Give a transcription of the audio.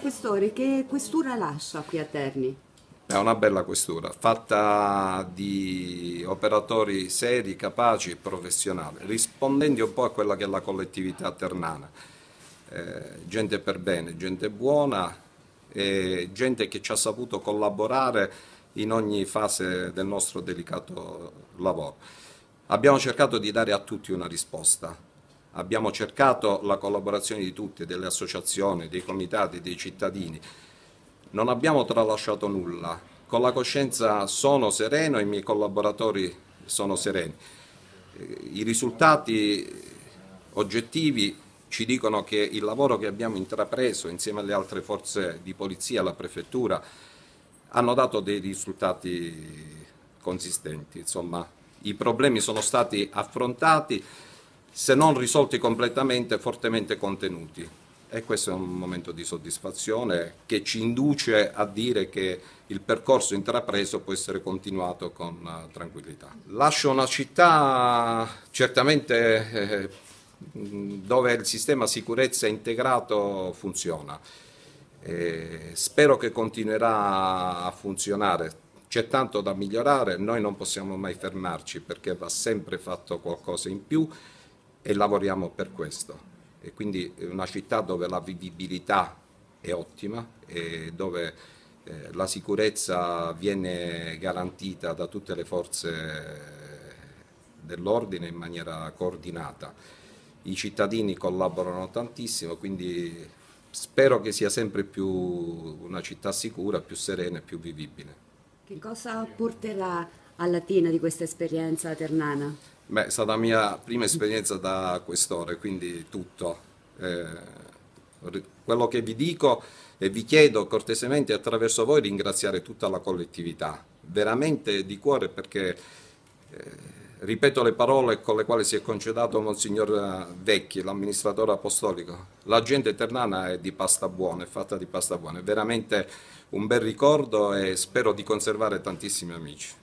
Questore, che questura lascia qui a Terni? È una bella questura, fatta di operatori seri, capaci e professionali, rispondenti un po' a quella che è la collettività ternana. Eh, gente per bene, gente buona, eh, gente che ci ha saputo collaborare in ogni fase del nostro delicato lavoro. Abbiamo cercato di dare a tutti una risposta, abbiamo cercato la collaborazione di tutte, delle associazioni, dei comitati, dei cittadini, non abbiamo tralasciato nulla, con la coscienza sono sereno e i miei collaboratori sono sereni. Eh, I risultati oggettivi ci dicono che il lavoro che abbiamo intrapreso insieme alle altre forze di polizia, alla prefettura, hanno dato dei risultati consistenti. Insomma, i problemi sono stati affrontati se non risolti completamente, fortemente contenuti. E questo è un momento di soddisfazione che ci induce a dire che il percorso intrapreso può essere continuato con eh, tranquillità. Lascio una città certamente eh, dove il sistema sicurezza integrato funziona. Eh, spero che continuerà a funzionare. C'è tanto da migliorare, noi non possiamo mai fermarci perché va sempre fatto qualcosa in più e lavoriamo per questo. E quindi è una città dove la vivibilità è ottima e dove eh, la sicurezza viene garantita da tutte le forze dell'ordine in maniera coordinata. I cittadini collaborano tantissimo, quindi spero che sia sempre più una città sicura, più serena e più vivibile. Che cosa porterà alla Tina di questa esperienza ternana? Beh, è stata la mia prima esperienza da questore, quindi tutto. Eh, quello che vi dico e vi chiedo cortesemente attraverso voi ringraziare tutta la collettività, veramente di cuore perché eh, ripeto le parole con le quali si è concedato Monsignor eh, Vecchi, l'amministratore apostolico, la gente eternana è di pasta buona, è fatta di pasta buona, è veramente un bel ricordo e spero di conservare tantissimi amici.